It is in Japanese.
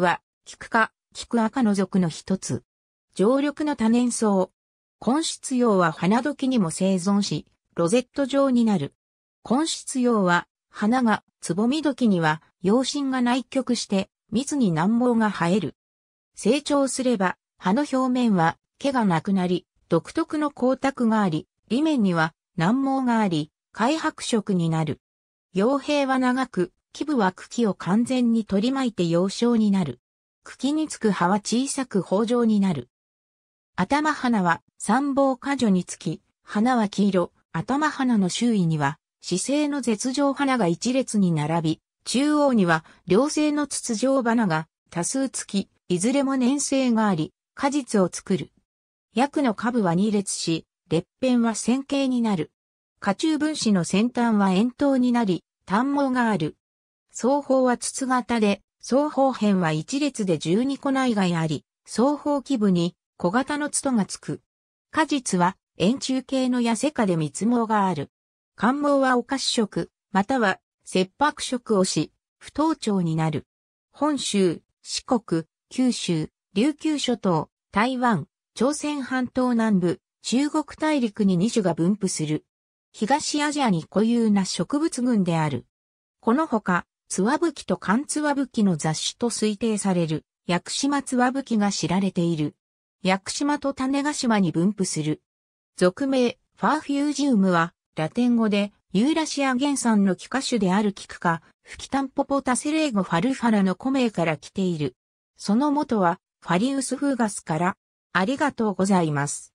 は、菊ク科、キ赤の属の一つ。常緑の多年草。根室葉は花時にも生存し、ロゼット状になる。根室葉は、花が、つぼみ時には、葉心が内曲して、密に難毛が生える。成長すれば、葉の表面は、毛がなくなり、独特の光沢があり、裏面には、難毛があり、開白色になる。傭兵は長く、基部は茎を完全に取り巻いて幼少になる。茎につく葉は小さく包状になる。頭花は三胞果樹につき、花は黄色、頭花の周囲には、姿勢の絶状花が一列に並び、中央には両性の筒状花が多数つき、いずれも粘性があり、果実を作る。薬の下部は二列し、列片は線形になる。下中分子の先端は円筒になり、端毛がある。双方は筒型で、双方辺は一列で12個内外あり、双方基部に小型の筒がつく。果実は円柱形の痩せ下で密毛がある。感毛はお菓子色、または切迫色をし、不当調になる。本州、四国、九州、琉球諸島、台湾、朝鮮半島南部、中国大陸に2種が分布する。東アジアに固有な植物群である。このほか、つわぶきとかんつわぶきの雑誌と推定される、屋久島つわぶきが知られている。屋久島と種ヶ島に分布する。俗名、ファーフュージウムは、ラテン語で、ユーラシア原産の菊花種である菊か、吹きタンポポタセレーゴファルファラの古名から来ている。その元は、ファリウスフーガスから、ありがとうございます。